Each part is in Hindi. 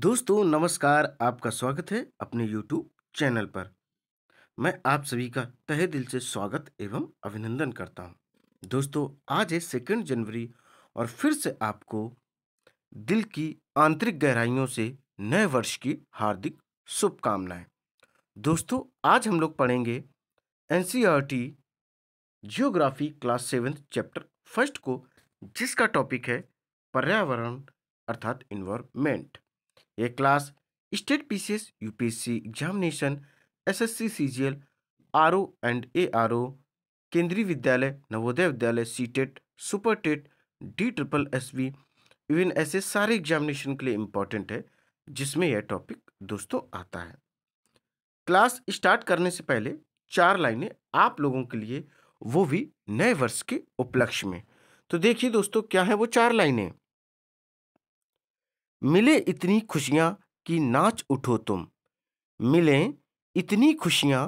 दोस्तों नमस्कार आपका स्वागत है अपने YouTube चैनल पर मैं आप सभी का तहे दिल से स्वागत एवं अभिनंदन करता हूं। दोस्तों आज है सेकेंड जनवरी और फिर से आपको दिल की आंतरिक गहराइयों से नए वर्ष की हार्दिक शुभकामनाएं दोस्तों आज हम लोग पढ़ेंगे an geography class seventh chapter first को जिसका टॉपिक है पर्यावरण अर्थात इन्वायरमेंट ये class state PCS UPSC examination SSC CGL RO and ARO केंद्रीय विद्यालय नवोदय विद्यालय C TET super TET D triple S B even ऐसे सारे एग्जामिनेशन के लिए इम्पोर्टेंट है जिसमें यह टॉपिक दोस्तों आता है क्लास स्टार्ट करने से पहले चार लाइनें आप लोगों के लिए वो भी नए वर्ष के उपलक्ष्य में तो देखिए दोस्तों क्या है वो चार लाइनें मिले इतनी खुशियाँ कि नाच उठो तुम मिले इतनी खुशियाँ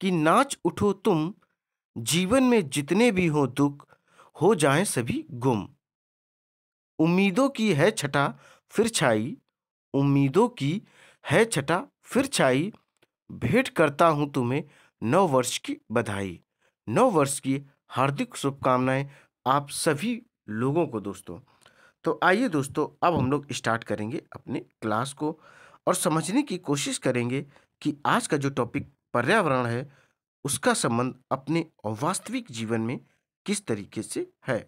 कि नाच उठो तुम जीवन में जितने भी हो दुख हो जाएं सभी गुम उम्मीदों की है छटा फिर छाई उम्मीदों की है छटा फिर छाई भेंट करता हूँ तुम्हें नौ वर्ष की बधाई नौ वर्ष की हार्दिक शुभकामनाएं आप सभी लोगों को दोस्तों तो आइए दोस्तों अब हम लोग स्टार्ट करेंगे अपने क्लास को और समझने की कोशिश करेंगे कि आज का जो टॉपिक पर्यावरण है उसका संबंध अपने वास्तविक जीवन में किस तरीके से है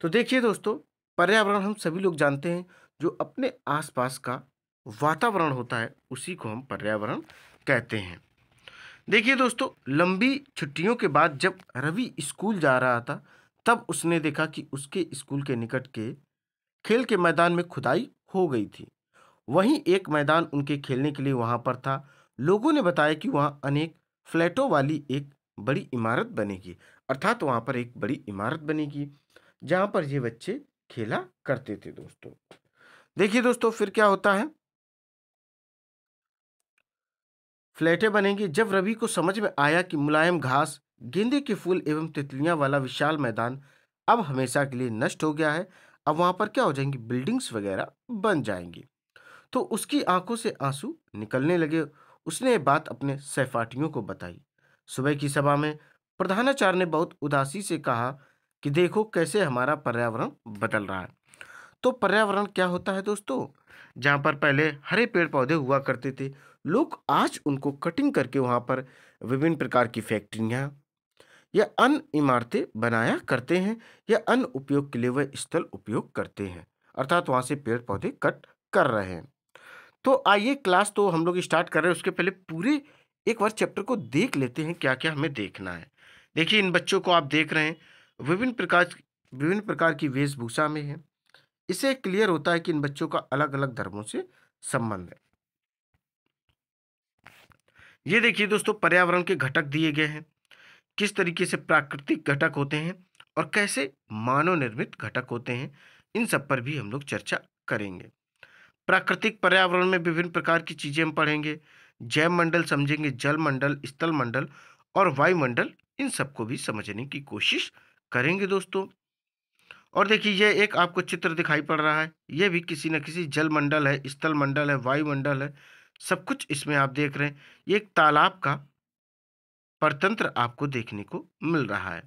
तो देखिए दोस्तों पर्यावरण हम सभी लोग जानते हैं जो अपने आसपास का वातावरण होता है उसी को हम पर्यावरण कहते हैं देखिए दोस्तों लंबी छुट्टियों के बाद जब रवि स्कूल जा रहा था तब उसने देखा कि उसके स्कूल के निकट के खेल के मैदान में खुदाई हो गई थी वहीं एक मैदान उनके खेलने के लिए वहां पर था लोगों ने बताया कि वहाँ अनेक फ्लैटों वाली एक बड़ी इमारत बनेगी अर्थात वहाँ पर एक बड़ी इमारत बनेगी जहाँ पर ये बच्चे खेला करते थे दोस्तों देखिए दोस्तों फिर क्या होता है फ्लैटें बनेंगी जब रवि को समझ में आया कि मुलायम घास गेंदे के फूल एवं तितलियां वाला विशाल मैदान अब हमेशा के लिए नष्ट हो गया है अब वहाँ पर क्या हो जाएंगी बिल्डिंग्स वगैरह बन जाएंगी तो उसकी आंखों से आंसू निकलने लगे उसने ये बात अपने सहपाठियों को बताई सुबह की सभा में प्रधानाचार्य ने बहुत उदासी से कहा कि देखो कैसे हमारा पर्यावरण बदल रहा है तो पर्यावरण क्या होता है दोस्तों जहाँ पर पहले हरे पेड़ पौधे हुआ करते थे लोग आज उनको कटिंग करके वहाँ पर विभिन्न प्रकार की फैक्ट्रियाँ या अन्य इमारतें बनाया करते हैं या अन्य उपयोग के लिए वह स्थल उपयोग करते हैं अर्थात वहाँ से पेड़ पौधे कट कर रहे हैं तो आइए क्लास तो हम लोग स्टार्ट कर रहे हैं उसके पहले पूरे एक बार चैप्टर को देख लेते हैं क्या क्या हमें देखना है देखिए इन बच्चों को आप देख रहे हैं विभिन्न प्रकार विभिन्न प्रकार की वेशभूषा में है इसे क्लियर होता है कि इन बच्चों का अलग अलग धर्मों से संबंध है ये देखिए दोस्तों पर्यावरण के घटक दिए गए हैं किस तरीके से प्राकृतिक घटक होते हैं और कैसे मानव निर्मित घटक होते हैं इन सब पर भी हम लोग चर्चा करेंगे प्राकृतिक पर्यावरण में विभिन्न प्रकार की चीज़ें हम पढ़ेंगे जैव मंडल समझेंगे जल मंडल स्थल मंडल और वायुमंडल इन सबको भी समझने की कोशिश करेंगे दोस्तों और देखिए यह एक आपको चित्र दिखाई पड़ रहा है यह भी किसी न किसी जल मंडल है स्थल मंडल है वायुमंडल है सब कुछ इसमें आप देख रहे हैं ये एक तालाब का परतंत्र आपको देखने को मिल रहा है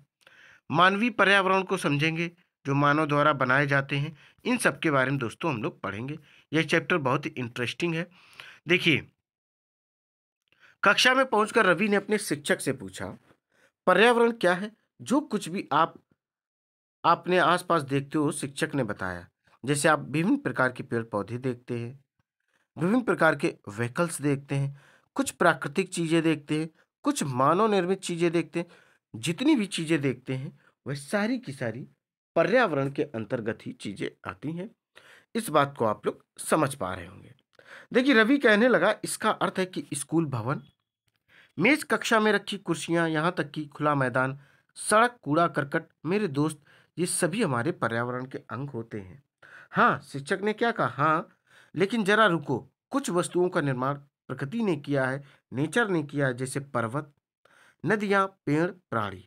मानवीय पर्यावरण को समझेंगे जो मानव द्वारा बनाए जाते हैं इन सब के बारे में दोस्तों हम लोग पढ़ेंगे यह चैप्टर बहुत ही इंटरेस्टिंग है देखिए कक्षा में पहुंचकर रवि ने अपने शिक्षक से पूछा पर्यावरण क्या है जो कुछ भी आप आपने आसपास देखते हो शिक्षक ने बताया जैसे आप विभिन्न प्रकार के पेड़ पौधे देखते हैं विभिन्न प्रकार के व्हीकल्स देखते हैं कुछ प्राकृतिक चीज़ें देखते हैं कुछ मानव निर्मित चीज़ें देखते हैं जितनी भी चीज़ें देखते हैं वह सारी की सारी पर्यावरण के अंतर्गत ही चीज़ें आती हैं इस बात को आप लोग समझ पा रहे होंगे देखिए रवि कहने लगा इसका अर्थ है कि स्कूल भवन मेज कक्षा में रखी कुर्सियाँ यहाँ तक कि खुला मैदान सड़क कूड़ा करकट मेरे दोस्त ये सभी हमारे पर्यावरण के अंग होते हैं हाँ शिक्षक ने क्या कहा हाँ लेकिन जरा रुको कुछ वस्तुओं का निर्माण प्रकृति ने किया है नेचर ने किया है जैसे पर्वत नदियाँ पेड़ प्राणी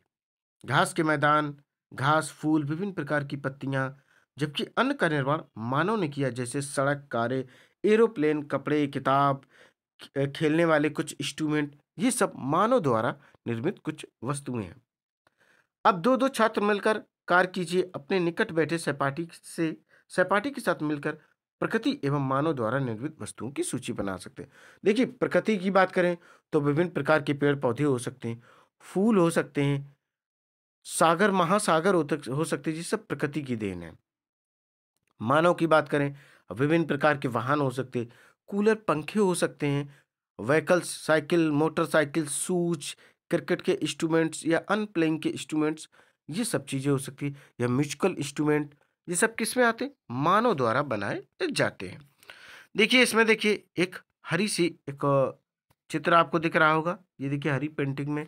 घास के मैदान घास फूल विभिन्न प्रकार की पत्तियाँ जबकि अन्न का निर्माण मानव ने किया जैसे सड़क कारें एरोप्लेन कपड़े किताब खेलने वाले कुछ इंस्ट्रूमेंट ये सब मानव द्वारा निर्मित कुछ वस्तुएं हैं अब दो दो छात्र मिलकर कार्य कीजिए अपने निकट बैठे सहपाठी से सहपाठी के साथ मिलकर प्रकृति एवं मानव द्वारा निर्मित वस्तुओं की सूची बना सकते हैं देखिए प्रकृति की बात करें तो विभिन्न प्रकार के पेड़ पौधे हो सकते हैं फूल हो सकते हैं सागर महासागर हो सकते हैं सब प्रकृति की देन है मानव की बात करें विभिन्न प्रकार के वाहन हो सकते कूलर पंखे हो सकते हैं vehicles cycle motorcycle such cricket के इंस्ट्रूमेंट्स या अनप्लेइंग के इंस्ट्रूमेंट्स ये सब चीज़ें हो सकती है या म्यूजिकल इंस्ट्रूमेंट ये सब किस में आते मानव द्वारा बनाए जाते हैं देखिए इसमें देखिए एक हरी सी एक चित्र आपको दिख रहा होगा ये देखिए हरी पेंटिंग में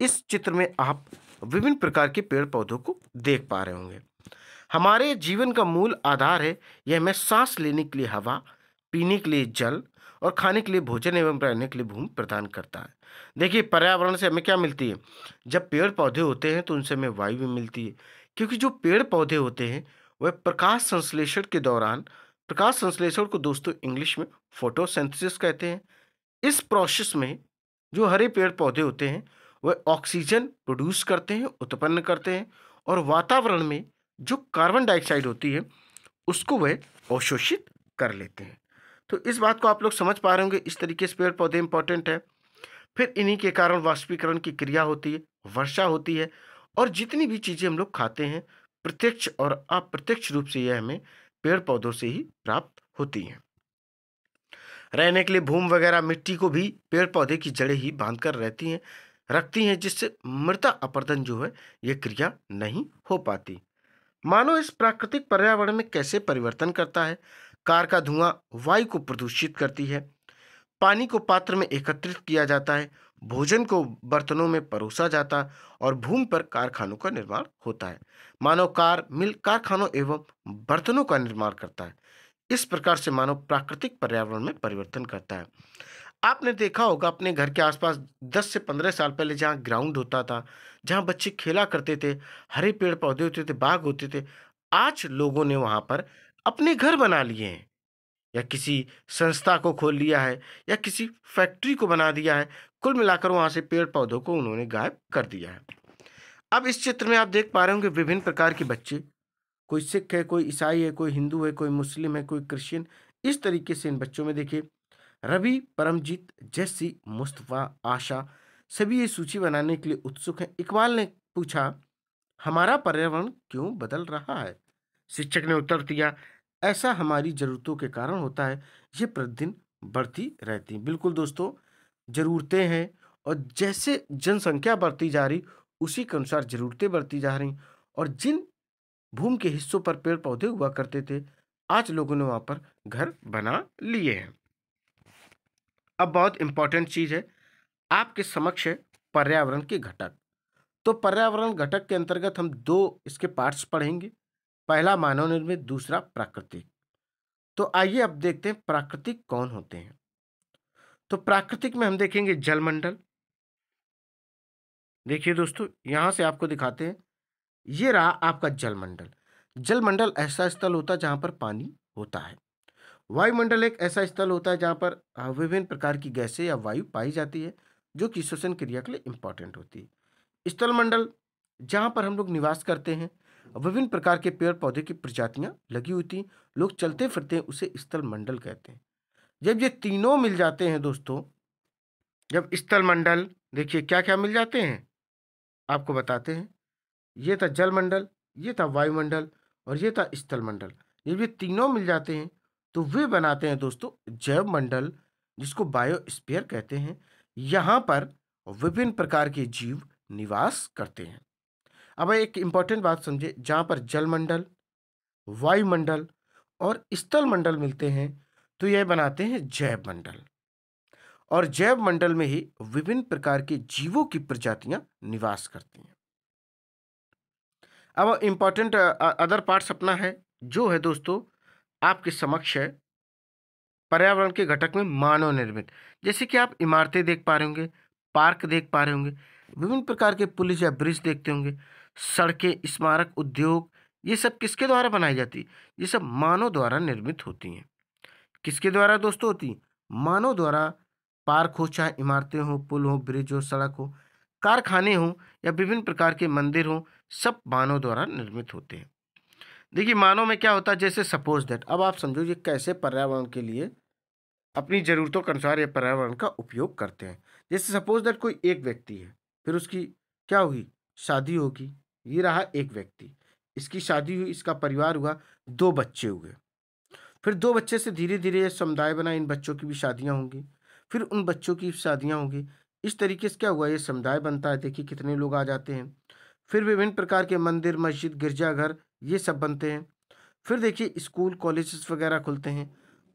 इस चित्र में आप विभिन्न प्रकार के पेड़ पौधों को देख पा रहे होंगे हमारे जीवन का मूल आधार है यह हमें सांस लेने के लिए हवा पीने के लिए जल और खाने के लिए भोजन एवं रहने के लिए भूमि प्रदान करता है देखिए पर्यावरण से हमें क्या मिलती है जब पेड़ पौधे होते हैं तो उनसे हमें वायु भी मिलती है क्योंकि जो पेड़ पौधे होते हैं वह प्रकाश संश्लेषण के दौरान प्रकाश संश्लेषण को दोस्तों इंग्लिश में फोटोसेंथेसिस कहते हैं इस प्रोसेस में जो हरे पेड़ पौधे होते हैं वह ऑक्सीजन प्रोड्यूस करते हैं उत्पन्न करते हैं और वातावरण में जो कार्बन डाइऑक्साइड होती है उसको वह अवशोषित कर लेते हैं तो इस बात को आप लोग समझ पा रहे होंगे इस तरीके से पेड़ पौधे इंपॉर्टेंट है फिर इन्हीं के कारण वाष्पीकरण की क्रिया होती है वर्षा होती है और जितनी भी चीज़ें हम लोग खाते हैं प्रत्यक्ष और अप्रत्यक्ष रूप से यह हमें पेड़ पौधों से ही प्राप्त होती हैं रहने के लिए भूमि वगैरह मिट्टी को भी पेड़ पौधे की जड़ें ही बांध कर रहती हैं रखती हैं जिससे मृदा अपरदन जो है ये क्रिया नहीं हो पाती मानव इस प्राकृतिक पर्यावरण में कैसे परिवर्तन करता है कार का धुआं वायु को प्रदूषित करती है पानी को पात्र में एकत्रित किया जाता है भोजन को बर्तनों में परोसा जाता और भूमि पर कारखानों का निर्माण होता है मानव कार मिल कारखानों एवं बर्तनों का निर्माण करता है इस प्रकार से मानव प्राकृतिक पर्यावरण में परिवर्तन करता है आपने देखा होगा अपने घर के आसपास 10 से 15 साल पहले जहाँ ग्राउंड होता था जहाँ बच्चे खेला करते थे हरे पेड़ पौधे होते थे बाग होते थे आज लोगों ने वहाँ पर अपने घर बना लिए हैं या किसी संस्था को खोल लिया है या किसी फैक्ट्री को बना दिया है कुल मिलाकर वहाँ से पेड़ पौधों को उन्होंने गायब कर दिया है अब इस चित्र में आप देख पा रहे होंगे विभिन्न प्रकार के बच्चे कोई सिख है कोई ईसाई है कोई हिंदू है कोई मुस्लिम है कोई क्रिश्चियन इस तरीके से इन बच्चों में देखिए रवि परमजीत जैसी मुस्तफ़ा आशा सभी ये सूची बनाने के लिए उत्सुक हैं इकबाल ने पूछा हमारा पर्यावरण क्यों बदल रहा है शिक्षक ने उत्तर दिया ऐसा हमारी ज़रूरतों के कारण होता है ये प्रतिदिन बढ़ती रहती है बिल्कुल दोस्तों ज़रूरतें हैं और जैसे जनसंख्या बढ़ती जा रही उसी के अनुसार ज़रूरतें बढ़ती जा रही और जिन भूमि के हिस्सों पर पेड़ पौधे हुआ करते थे आज लोगों ने वहाँ पर घर बना लिए हैं अब बहुत इम्पॉर्टेंट चीज़ है आपके समक्ष है पर्यावरण के घटक तो पर्यावरण घटक के अंतर्गत हम दो इसके पार्ट्स पढ़ेंगे पहला मानव निर्मित दूसरा प्राकृतिक तो आइए अब देखते हैं प्राकृतिक कौन होते हैं तो प्राकृतिक में हम देखेंगे जलमंडल देखिए दोस्तों यहाँ से आपको दिखाते हैं ये रहा आपका जलमंडल जलमंडल ऐसा स्थल होता है जहाँ पर पानी होता है वायुमंडल एक ऐसा स्थल होता है जहाँ पर विभिन्न प्रकार की गैसें या वायु पाई जाती है जो कि श्वसन क्रिया के लिए इंपॉर्टेंट होती है स्थल मंडल जहाँ पर हम लोग निवास करते हैं विभिन्न प्रकार के पेड़ पौधे की प्रजातियाँ लगी हुई हैं लोग चलते फिरते हैं उसे स्थल मंडल कहते हैं जब ये तीनों मिल जाते हैं दोस्तों जब स्थल मंडल देखिए क्या क्या मिल जाते हैं आपको बताते हैं ये था जल मंडल ये था वायुमंडल और ये था स्थल मंडल जब ये तीनों मिल जाते हैं तो वे बनाते हैं दोस्तों जैव मंडल जिसको बायोस्पियर कहते हैं यहाँ पर विभिन्न प्रकार के जीव निवास करते हैं अब एक इम्पॉर्टेंट बात समझे जहाँ पर जल मंडल वायुमंडल और स्थल मंडल मिलते हैं तो यह बनाते हैं जैव मंडल और जैव मंडल में ही विभिन्न प्रकार के जीवों की प्रजातियां निवास करती हैं अब इंपॉर्टेंट अदर पार्ट्स अपना है जो है दोस्तों आपके समक्ष है पर्यावरण के घटक में मानव निर्मित जैसे कि आप इमारतें देख पा रहे होंगे पार्क देख पा रहे होंगे विभिन्न प्रकार के पुलिस या ब्रिज देखते होंगे सड़कें स्मारक उद्योग ये सब किसके द्वारा बनाई जाती ये सब मानव द्वारा निर्मित होती हैं किसके द्वारा दोस्तों होती मानव द्वारा पार्क हो चाहे इमारतें हों पुल हो ब्रिज हो सड़क हो कारखाने हों या विभिन्न प्रकार के मंदिर हों सब मानव द्वारा निर्मित होते हैं देखिए मानव में क्या होता है जैसे सपोज दैट अब आप समझो ये कैसे पर्यावरण के लिए अपनी ज़रूरतों के अनुसार ये पर्यावरण का उपयोग करते हैं जैसे सपोज दैट कोई एक व्यक्ति है फिर उसकी क्या होगी शादी होगी ये रहा एक व्यक्ति इसकी शादी हुई इसका परिवार हुआ दो बच्चे हुए फिर दो बच्चे से धीरे धीरे समुदाय बना इन बच्चों की भी शादियाँ होंगी फिर उन बच्चों की शादियाँ होंगी इस तरीके से क्या हुआ ये समुदाय बनता है देखिए कितने लोग आ जाते हैं फिर विभिन्न प्रकार के मंदिर मस्जिद गिरजाघर ये सब बनते हैं फिर देखिए स्कूल कॉलेजेस वगैरह खुलते हैं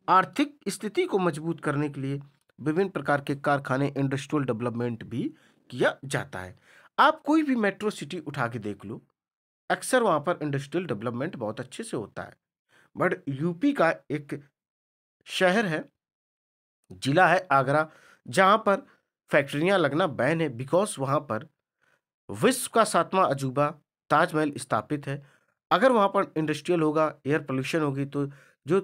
आर्थिक स्थिति को मजबूत करने के लिए विभिन्न प्रकार के कारखाने इंडस्ट्रियल डेवलपमेंट भी किया जाता है आप कोई भी मेट्रो सिटी उठा के देख लो अक्सर वहाँ पर इंडस्ट्रियल डेवलपमेंट बहुत अच्छे से होता है बट यूपी का एक शहर है जिला है आगरा जहाँ पर फैक्ट्रियाँ लगना बैन है बिकॉज वहाँ पर विश्व का सातवां अजूबा ताजमहल स्थापित है अगर वहाँ पर इंडस्ट्रियल होगा एयर पोल्यूशन होगी तो जो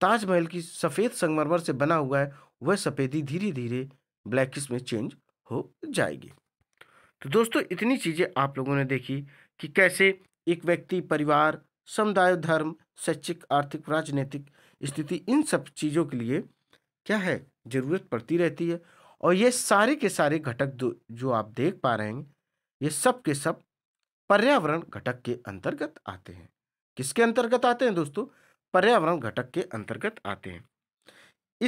ताजमहल की सफ़ेद संगमरमर से बना हुआ है वह सफ़ेदी धीरे धीरे ब्लैकिस में चेंज हो जाएगी तो दोस्तों इतनी चीज़ें आप लोगों ने देखी कि कैसे एक व्यक्ति परिवार समुदाय धर्म शैक्षिक आर्थिक राजनीतिक स्थिति इन सब चीज़ों के लिए क्या है ज़रूरत पड़ती रहती है और ये सारे के सारे घटक जो आप देख पा रहे हैं ये सब के सब पर्यावरण घटक के अंतर्गत आते हैं किसके अंतर्गत आते हैं दोस्तों पर्यावरण घटक के अंतर्गत आते हैं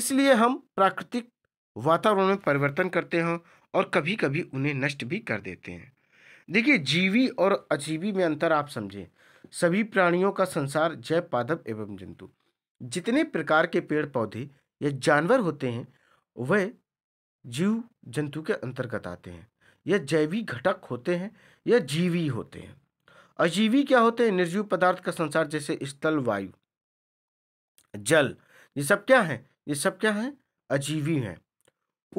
इसलिए हम प्राकृतिक वातावरण में परिवर्तन करते हैं और कभी कभी उन्हें नष्ट भी कर देते हैं देखिए जीवी और अजीवी में अंतर आप समझें सभी प्राणियों का संसार जय पादप एवं जंतु जितने प्रकार के पेड़ पौधे या जानवर होते हैं वह जीव जंतु के अंतर्गत आते हैं यह जैवी घटक होते हैं यह जीवी होते हैं अजीवी क्या होते हैं निर्जीव पदार्थ का संसार जैसे स्थल वायु जल ये सब क्या है ये सब क्या है अजीवी हैं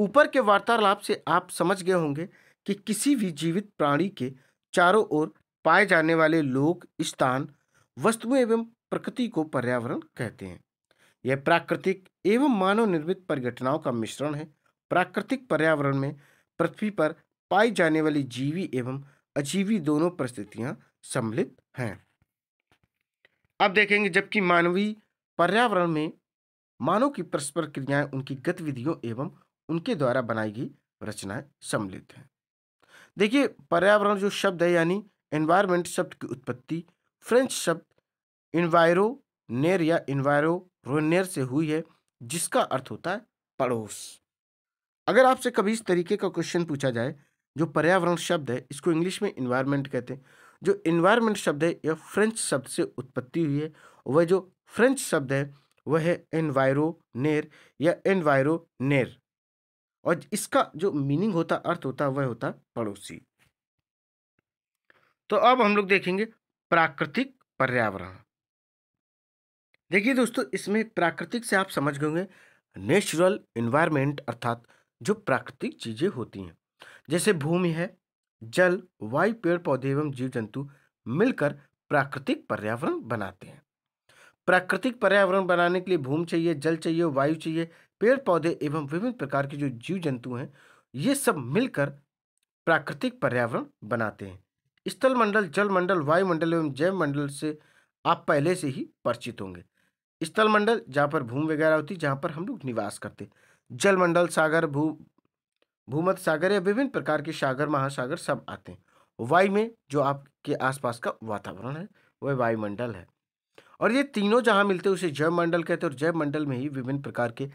ऊपर के वार्तालाप से आप समझ गए होंगे कि किसी भी जीवित प्राणी के चारों ओर पाए जाने वाले लोग स्थान वस्तुएं एवं प्रकृति को पर्यावरण कहते हैं यह प्राकृतिक एवं मानव निर्मित परिघटनाओं का मिश्रण है प्राकृतिक पर्यावरण में पृथ्वी पर पाई जाने वाली जीवी एवं अजीवी दोनों परिस्थितियां सम्मिलित हैं अब देखेंगे जबकि मानवीय पर्यावरण में मानव की परस्पर क्रियाएं उनकी गतिविधियों एवं उनके द्वारा बनाई गई रचनाएं सम्मिलित हैं देखिए पर्यावरण जो शब्द है यानी एनवायरमेंट शब्द की उत्पत्ति फ्रेंच शब्द नेर या रोनेर से हुई है जिसका अर्थ होता है पड़ोस अगर आपसे कभी इस तरीके का क्वेश्चन पूछा जाए जो पर्यावरण शब्द है इसको इंग्लिश में इन्वायरमेंट कहते हैं जो इन्वायरमेंट शब्द है यह फ्रेंच शब्द से उत्पत्ति हुई है वह जो फ्रेंच शब्द है वह है नेर या एनवायरो नेर और इसका जो मीनिंग होता अर्थ होता वह होता पड़ोसी तो अब हम लोग देखेंगे प्राकृतिक पर्यावरण देखिए दोस्तों इसमें प्राकृतिक से आप समझ गएंगे नेचुरल इन्वायरमेंट अर्थात जो प्राकृतिक चीज़ें होती हैं जैसे भूमि है जल वायु पेड़ पौधे एवं जीव जंतु मिलकर प्राकृतिक पर्यावरण बनाते हैं प्राकृतिक पर्यावरण बनाने के लिए भूमि चाहिए जल चाहिए वायु चाहिए पेड़ पौधे एवं विभिन्न प्रकार के जो जीव जंतु हैं ये सब मिलकर प्राकृतिक पर्यावरण बनाते हैं स्थल मंडल जल मंडल वायुमंडल एवं जैव मंडल से आप पहले से ही परिचित होंगे स्थल मंडल जहाँ पर भूमि वगैरह होती जहाँ पर हम लोग निवास करते जल मंडल सागर भू भूमध सागर या विभिन्न प्रकार के सागर महासागर सब आते हैं वायु में जो आपके आसपास का वातावरण है वह वायुमंडल है और ये तीनों जहाँ मिलते हैं उसे जैव मंडल कहते हैं और जैव मंडल में ही विभिन्न प्रकार के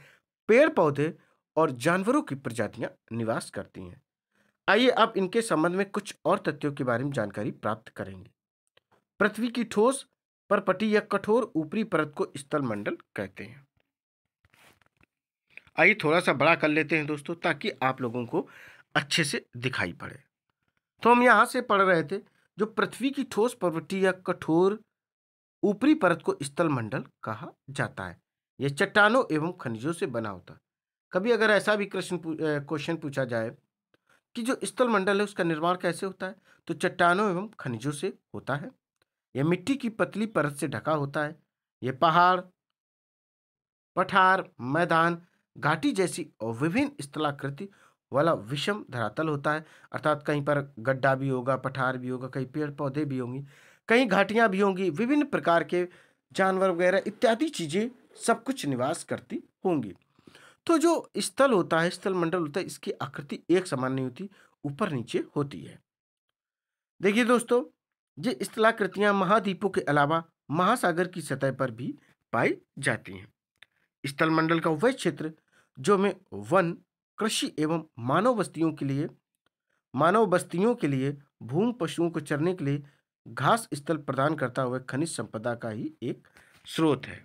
पेड़ पौधे और जानवरों की प्रजातियाँ निवास करती हैं आइए अब इनके संबंध में कुछ और तथ्यों के बारे में जानकारी प्राप्त करेंगे पृथ्वी की ठोस परपटी या कठोर ऊपरी परत को स्थल मंडल कहते हैं आइए थोड़ा सा बड़ा कर लेते हैं दोस्तों ताकि आप लोगों को अच्छे से दिखाई पड़े तो हम यहां से पढ़ रहे थे जो पृथ्वी की ठोस परपटी या कठोर ऊपरी परत को स्थल मंडल कहा जाता है यह चट्टानों एवं खनिजों से बना होता है कभी अगर ऐसा भी कृष्ण क्वेश्चन पूछा जाए कि जो स्थल मंडल है उसका निर्माण कैसे होता है तो चट्टानों एवं खनिजों से होता है यह मिट्टी की पतली परत से ढका होता है यह पहाड़ पठार मैदान घाटी जैसी और विभिन्न स्थलाकृति वाला विषम धरातल होता है अर्थात कहीं पर गड्ढा भी होगा पठार भी होगा कहीं पेड़ पौधे भी होंगे कहीं घाटियाँ भी होंगी विभिन्न प्रकार के जानवर वगैरह इत्यादि चीज़ें सब कुछ निवास करती होंगी तो जो स्थल होता है स्थल मंडल होता है इसकी आकृति एक समान नहीं होती ऊपर नीचे होती है देखिए दोस्तों ये स्थलाकृतियाँ महाद्वीपों के अलावा महासागर की सतह पर भी पाई जाती हैं स्थल मंडल का वह क्षेत्र जो में वन कृषि एवं मानव बस्तियों के लिए मानव बस्तियों के लिए भूमि पशुओं को चरने के लिए घास स्थल प्रदान करता हुआ खनिज संपदा का ही एक स्रोत है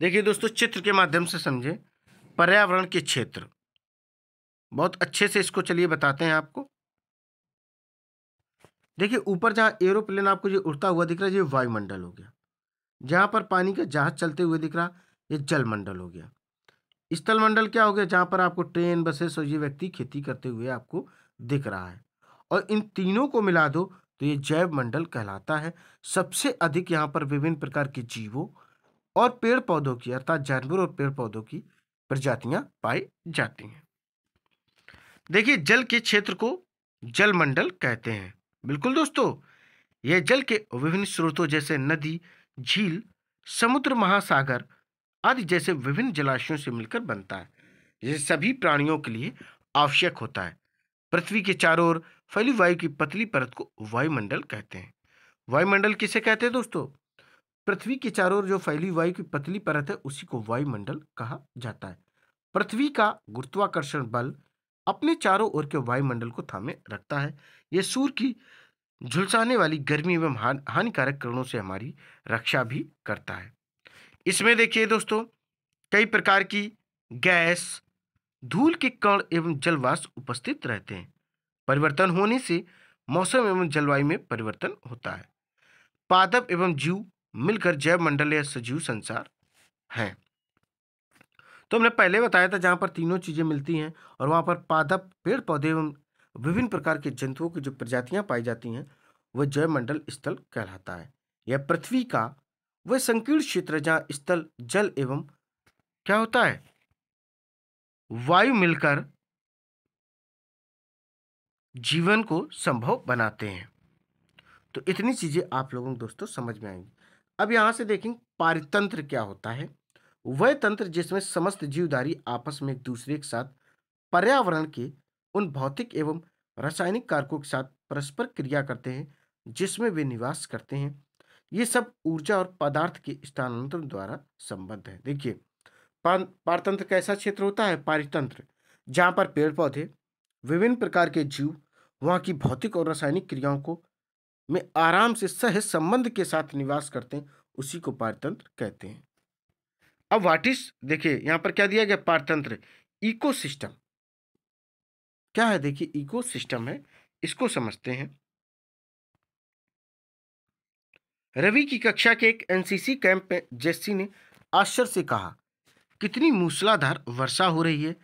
देखिए दोस्तों चित्र के माध्यम से समझे पर्यावरण के क्षेत्र बहुत अच्छे से इसको चलिए बताते हैं आपको देखिए ऊपर जहां एरोप्लेन आपको जो उड़ता हुआ दिख रहा है ये वायुमंडल हो गया जहाँ पर पानी का जहाज चलते हुए दिख रहा ये जलमंडल हो गया स्थल मंडल क्या हो गया जहां पर आपको ट्रेन बसेस और ये व्यक्ति खेती करते हुए आपको दिख रहा है और इन तीनों को मिला दो तो ये जैव मंडल कहलाता है सबसे अधिक यहाँ पर विभिन्न प्रकार के जीवों और पेड़ पौधों की अर्थात जानवर और पेड़ पौधों की प्रजातियां पाई जाती हैं देखिए जल के क्षेत्र को जलमंडल कहते हैं बिल्कुल दोस्तों यह जल के विभिन्न स्रोतों जैसे नदी झील समुद्र महासागर आदि जैसे विभिन्न जलाशयों से मिलकर बनता है यह सभी प्राणियों के लिए आवश्यक होता है पृथ्वी के चारों ओर फैली वायु की पतली परत को वायुमंडल कहते हैं वायुमंडल किसे कहते हैं दोस्तों पृथ्वी के चारों ओर जो फैली वायु की पतली परत है उसी को वायुमंडल कहा जाता है पृथ्वी का गुरुत्वाकर्षण बल अपने चारों ओर के वायुमंडल को थामे रखता है यह सूर्य की झुलसाने वाली गर्मी एवं हानिकारक किरणों से हमारी रक्षा भी करता है इसमें देखिए दोस्तों कई प्रकार की गैस धूल के कण एवं जलवास उपस्थित रहते हैं परिवर्तन होने से मौसम एवं जलवायु में परिवर्तन होता है पादप एवं जीव मिलकर जैव मंडल या सजीव संसार हैं तो हमने पहले बताया था जहाँ पर तीनों चीज़ें मिलती हैं और वहाँ पर पादप पेड़ पौधे एवं विभिन्न प्रकार के जंतुओं की जो प्रजातियाँ पाई जाती हैं वह जयमंडल स्थल कहलाता है यह पृथ्वी का वह संकीर्ण क्षेत्र जहाँ स्थल जल एवं क्या होता है वायु मिलकर जीवन को संभव बनाते हैं तो इतनी चीज़ें आप लोगों को दोस्तों समझ में आएंगी अब यहां से देखेंगे पारितंत्र क्या होता है वह तंत्र जिसमें समस्त जीवदारी आपस में एक दूसरे के साथ पर्यावरण के उन भौतिक एवं रासायनिक कारकों के साथ परस्पर क्रिया करते हैं जिसमें वे निवास करते हैं ये सब ऊर्जा और पदार्थ के स्थानांतरण द्वारा संबद्ध है देखिए पारतंत्र का ऐसा क्षेत्र होता है पारितंत्र जहाँ पर पेड़ पौधे विभिन्न प्रकार के जीव वहाँ की भौतिक और रासायनिक क्रियाओं को में आराम से सह संबंध के साथ निवास करते हैं उसी को पारतंत्र कहते हैं अब वाटिस देखिए यहां पर क्या दिया गया पारतंत्र इकोसिस्टम क्या है देखिए इकोसिस्टम है इसको समझते हैं रवि की कक्षा के एक एनसीसी कैंप में जेस्सी ने आश्चर्य से कहा कितनी मूसलाधार वर्षा हो रही है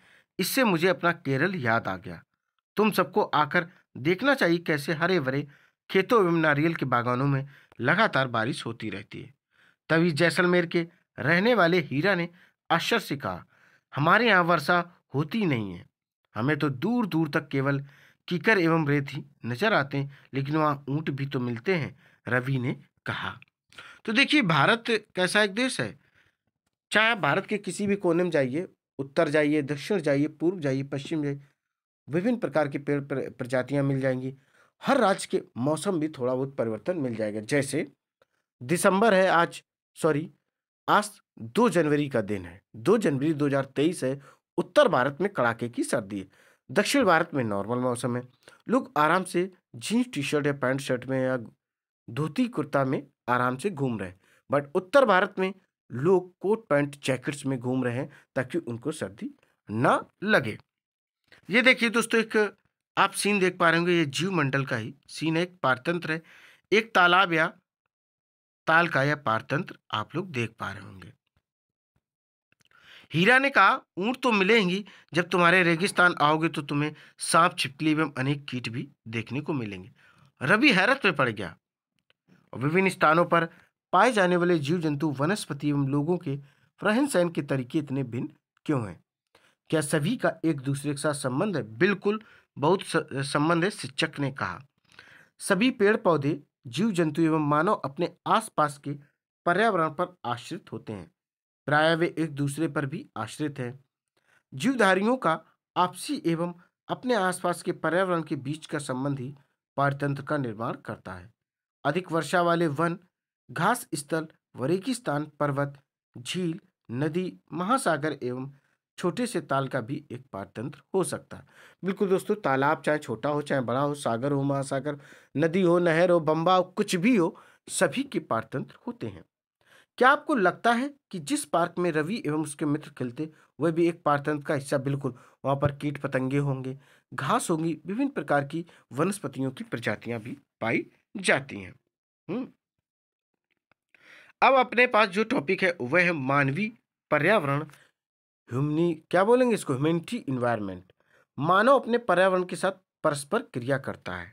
इससे मुझे अपना केरल याद आ गया तुम सबको आकर देखना चाहिए कैसे हरे भरे खेतों एवं नारियल के बागानों में लगातार बारिश होती रहती है तभी जैसलमेर के रहने वाले हीरा ने आश्चर्य से कहा हमारे यहाँ वर्षा होती नहीं है हमें तो दूर दूर तक केवल कीकर एवं रेत ही नजर आते हैं लेकिन वहाँ ऊँट भी तो मिलते हैं रवि ने कहा तो देखिए भारत कैसा एक देश है चाहे आप भारत के किसी भी कोने में जाइए उत्तर जाइए दक्षिण जाइए पूर्व जाइए पश्चिम जाइए विभिन्न प्रकार की पेड़ प्रजातियाँ मिल जाएंगी हर राज्य के मौसम भी थोड़ा बहुत परिवर्तन मिल जाएगा जैसे दिसंबर है आज सॉरी आज दो जनवरी का दिन है दो जनवरी 2023 है उत्तर भारत में कड़ाके की सर्दी है दक्षिण भारत में नॉर्मल मौसम है लोग आराम से जीन्स टी शर्ट या पैंट शर्ट में या धोती कुर्ता में आराम से घूम रहे हैं बट उत्तर भारत में लोग कोट पैंट जैकेट्स में घूम रहे हैं ताकि उनको सर्दी ना लगे ये देखिए दोस्तों एक आप सीन देख पा रहे होंगे ये जीव मंडल का ही सीन एक पारतंत्र है एक तालाब या ताल का या पारतंत्र आप लोग देख पा रहे होंगे हीरा ने कहा ऊंट तो मिलेंगी जब तुम्हारे रेगिस्तान आओगे तो तुम्हें सांप छिपकली एवं अनेक कीट भी देखने को मिलेंगे रवि हैरत में पड़ गया विभिन्न स्थानों पर पाए जाने वाले जीव जंतु वनस्पति एवं लोगों के रहन सहन के तरीके इतने भिन्न क्यों हैं क्या सभी का एक दूसरे के साथ संबंध है बिल्कुल बहुत संबंध है शिक्षक ने कहा सभी पेड़ पौधे जीव जंतु एवं मानव अपने आसपास के पर्यावरण पर आश्रित होते हैं प्राय वे एक दूसरे पर भी आश्रित हैं जीवधारियों का आपसी एवं अपने आसपास के पर्यावरण के बीच का संबंध ही पारतंत्र का निर्माण करता है अधिक वर्षा वाले वन घास स्थल स्थान पर्वत झील नदी महासागर एवं छोटे से ताल का भी एक पाटतंत्र हो सकता है बिल्कुल दोस्तों तालाब चाहे छोटा हो चाहे बड़ा हो सागर हो महासागर नदी हो नहर हो बम्बा हो कुछ भी हो सभी के पारतंत्र होते हैं क्या आपको लगता है कि जिस पार्क में रवि एवं उसके मित्र खेलते वह भी एक पारतंत्र का हिस्सा बिल्कुल वहाँ पर कीट पतंगे होंगे घास होंगी विभिन्न प्रकार की वनस्पतियों की प्रजातियाँ भी पाई जाती हैं अब अपने पास जो टॉपिक है वह है मानवीय पर्यावरण ह्यूमनी क्या बोलेंगे इसको ह्यूमिनिटी इन्वायरमेंट मानव अपने पर्यावरण के साथ परस्पर क्रिया करता है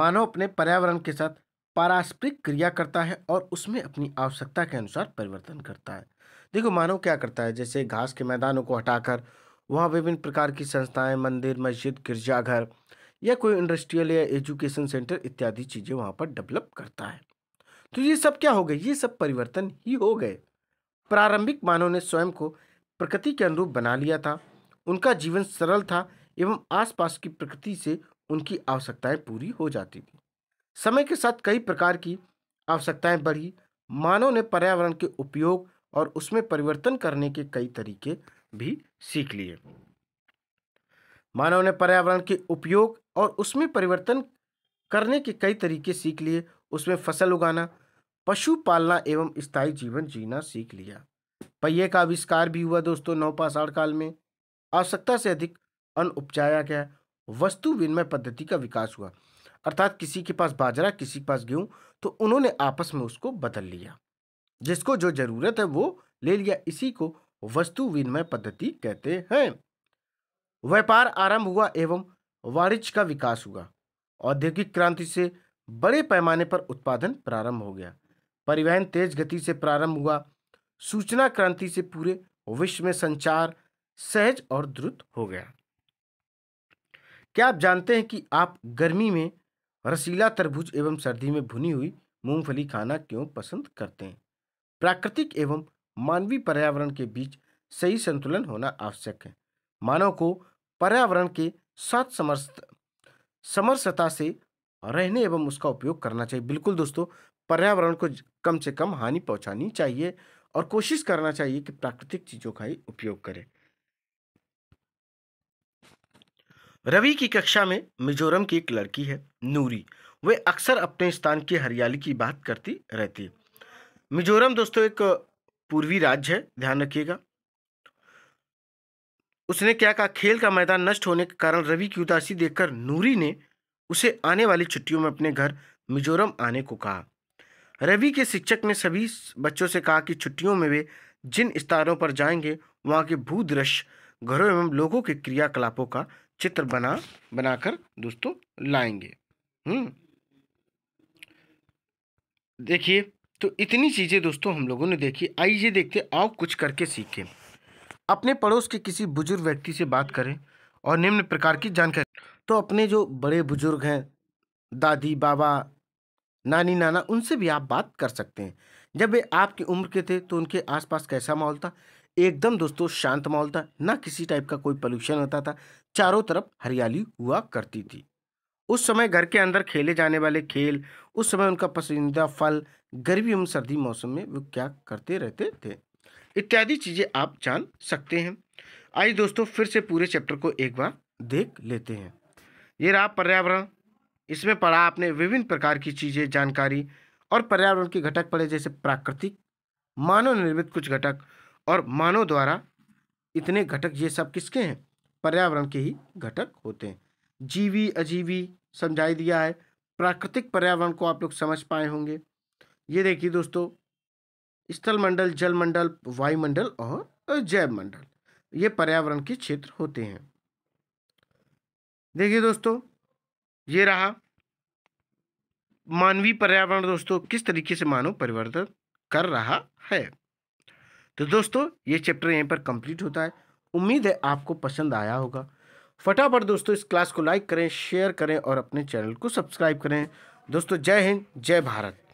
मानव अपने पर्यावरण के साथ पारस्परिक क्रिया करता है और उसमें अपनी आवश्यकता के अनुसार परिवर्तन करता है देखो मानव क्या करता है जैसे घास के मैदानों को हटाकर वहाँ विभिन्न प्रकार की संस्थाएं मंदिर मस्जिद गिरजाघर या कोई इंडस्ट्रियल या एजुकेशन सेंटर इत्यादि चीज़ें वहाँ पर डेवलप करता है तो ये सब क्या हो गए ये सब परिवर्तन ही हो गए प्रारंभिक मानव ने स्वयं को प्रकृति के अनुरूप बना लिया था उनका जीवन सरल था एवं आसपास की प्रकृति से उनकी आवश्यकताएं पूरी हो जाती थी समय के साथ कई प्रकार की आवश्यकताएं बढ़ी मानव ने पर्यावरण के उपयोग और उसमें परिवर्तन करने के कई तरीके भी सीख लिए मानव ने पर्यावरण के उपयोग और उसमें परिवर्तन करने के कई तरीके सीख लिए उसमें फसल उगाना पशु पालना एवं स्थायी जीवन जीना सीख लिया पहिए का आविष्कार भी हुआ दोस्तों नवपाषाण काल में आवश्यकता से अधिक अन्न उपजाया गया वस्तु विनिमय पद्धति का विकास हुआ अर्थात किसी के पास बाजरा किसी के पास गेहूं तो उन्होंने आपस में उसको बदल लिया जिसको जो जरूरत है वो ले लिया इसी को वस्तु विनिमय पद्धति कहते हैं व्यापार आरंभ हुआ एवं वाणिज्य का विकास हुआ औद्योगिक क्रांति से बड़े पैमाने पर उत्पादन प्रारंभ हो गया परिवहन तेज गति से प्रारंभ हुआ सूचना क्रांति से पूरे विश्व में संचार सहज और द्रुत हो गया क्या आप जानते हैं कि आप गर्मी में रसीला तरबूज एवं सर्दी में भुनी हुई मूंगफली खाना क्यों पसंद करते हैं प्राकृतिक एवं मानवीय पर्यावरण के बीच सही संतुलन होना आवश्यक है मानव को पर्यावरण के साथ समर्थ समरसता से रहने एवं उसका उपयोग करना चाहिए बिल्कुल दोस्तों पर्यावरण को कम से कम हानि पहुंचानी चाहिए और कोशिश करना चाहिए कि प्राकृतिक चीज़ों का ही उपयोग करें रवि की कक्षा में मिजोरम की एक लड़की है नूरी वे अक्सर अपने स्थान की हरियाली की बात करती रहती है मिजोरम दोस्तों एक पूर्वी राज्य है ध्यान रखिएगा उसने क्या कहा खेल का मैदान नष्ट होने के कारण रवि की उदासी देखकर नूरी ने उसे आने वाली छुट्टियों में अपने घर मिजोरम आने को कहा रवि के शिक्षक ने सभी बच्चों से कहा कि छुट्टियों में वे जिन स्थानों पर जाएंगे वहाँ के भू दृश्य घरों एवं लोगों के क्रियाकलापों का चित्र बना बनाकर दोस्तों लाएंगे हम्म। देखिए तो इतनी चीज़ें दोस्तों हम लोगों ने देखी आइए देखते आओ कुछ करके सीखें अपने पड़ोस के किसी बुजुर्ग व्यक्ति से बात करें और निम्न प्रकार की जानकारी तो अपने जो बड़े बुजुर्ग हैं दादी बाबा नानी नाना उनसे भी आप बात कर सकते हैं जब वे आपकी उम्र के थे तो उनके आसपास कैसा माहौल था एकदम दोस्तों शांत माहौल था ना किसी टाइप का कोई पोल्यूशन होता था चारों तरफ हरियाली हुआ करती थी उस समय घर के अंदर खेले जाने वाले खेल उस समय उनका पसंदीदा फल गर्मी एवं सर्दी मौसम में वो क्या करते रहते थे इत्यादि चीज़ें आप जान सकते हैं आइए दोस्तों फिर से पूरे चैप्टर को एक बार देख लेते हैं ये रहा पर्यावरण इसमें पढ़ा आपने विभिन्न प्रकार की चीज़ें जानकारी और पर्यावरण के घटक पढ़े जैसे प्राकृतिक मानव निर्मित कुछ घटक और मानव द्वारा इतने घटक ये सब किसके हैं पर्यावरण के ही घटक होते हैं जीवी अजीवी समझाई दिया है प्राकृतिक पर्यावरण को आप लोग समझ पाए होंगे ये देखिए दोस्तों स्थल मंडल जल मंडल वायुमंडल और जैव मंडल ये पर्यावरण के क्षेत्र होते हैं देखिए दोस्तों ये रहा मानवीय पर्यावरण दोस्तों किस तरीके से मानव परिवर्तन कर रहा है तो दोस्तों ये चैप्टर यहीं पर कंप्लीट होता है उम्मीद है आपको पसंद आया होगा फटाफट दोस्तों इस क्लास को लाइक करें शेयर करें और अपने चैनल को सब्सक्राइब करें दोस्तों जय हिंद जय भारत